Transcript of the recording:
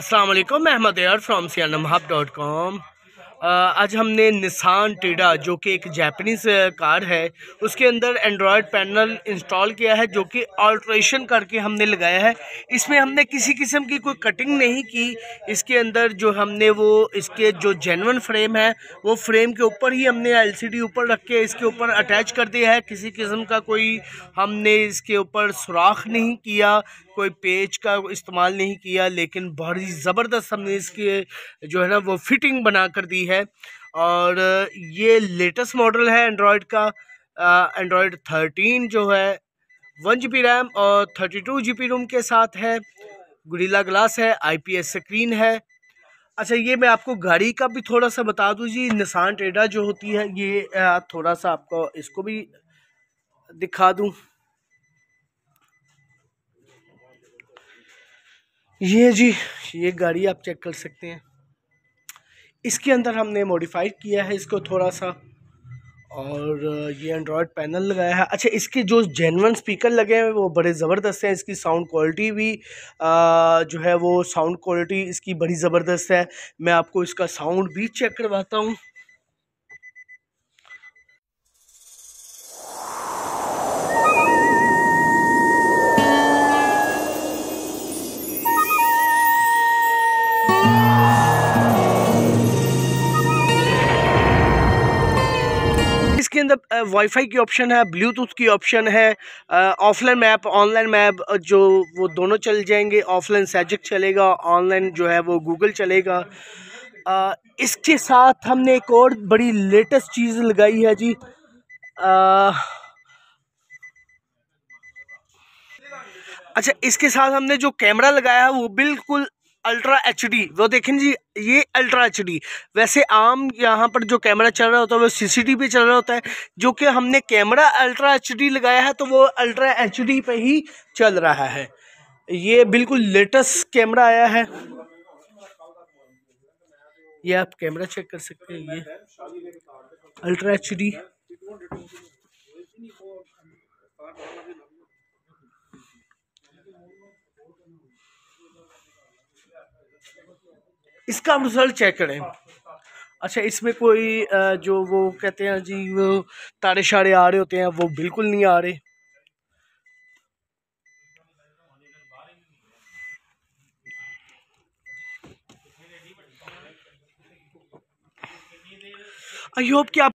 असलम मैं अहमद एयर from M hub dot com आज हमने निसान टेडा जो कि एक जैपनीज़ कार है उसके अंदर एंड्रॉयड पैनल इंस्टॉल किया है जो कि ऑल्ट्रेशन करके हमने लगाया है इसमें हमने किसी किस्म की कोई कटिंग नहीं की इसके अंदर जो हमने वो इसके जो जेनवन फ्रेम है वो फ्रेम के ऊपर ही हमने एलसीडी ऊपर रख के इसके ऊपर अटैच कर दिया है किसी किस्म का कोई हमने इसके ऊपर सुराख नहीं किया कोई पेज का इस्तेमाल नहीं किया लेकिन बहुत ही ज़बरदस्त हमने इसके जो है ना वो फिटिंग बना कर दी है और ये लेटेस्ट मॉडल है एंड्रॉयड का एंड्रॉयड थर्टीन जो है वन जी रैम और थर्टी टू जी रोम के साथ है गुरीला ग्लास है आईपीएस स्क्रीन है अच्छा ये मैं आपको गाड़ी का भी थोड़ा सा बता दूँ जी निशान टेडा जो होती है ये थोड़ा सा आपको इसको भी दिखा दूँ ये जी ये गाड़ी आप चेक कर सकते हैं इसके अंदर हमने मॉडिफाई किया है इसको थोड़ा सा और ये एंड्रॉयड पैनल लगाया है अच्छा इसके जो जेनवन स्पीकर लगे हैं वो बड़े ज़बरदस्त हैं इसकी साउंड क्वालिटी भी आ, जो है वो साउंड क्वालिटी इसकी बड़ी ज़बरदस्त है मैं आपको इसका साउंड भी चेक करवाता हूँ अंदर वाईफाई की ऑप्शन है ब्लूटूथ की ऑप्शन है ऑफलाइन मैप ऑनलाइन मैप जो वो दोनों चल जाएंगे ऑफलाइन सैजिक चलेगा ऑनलाइन जो है वो गूगल चलेगा आ, इसके साथ हमने एक और बड़ी लेटेस्ट चीज़ लगाई है जी आ, अच्छा इसके साथ हमने जो कैमरा लगाया है वो बिल्कुल अल्ट्रा एच डी वो देखें जी ये अल्ट्रा एच डी वैसे आम यहाँ पर जो कैमरा चल रहा होता है वो सी सी टी वी चल रहा होता है जो कि हमने कैमरा अल्ट्रा एच डी लगाया है तो वो अल्ट्रा एच डी पर ही चल रहा है ये बिल्कुल लेटेस्ट कैमरा आया है ये आप कैमरा चेक कर सकते हैं ये अल्ट्रा एच डी इसका हम रिजल्ट चेक करें अच्छा इसमें कोई जो वो कहते हैं जी वो तारे शारे आ रहे होते हैं वो बिल्कुल नहीं आ रहे आई होप कि आप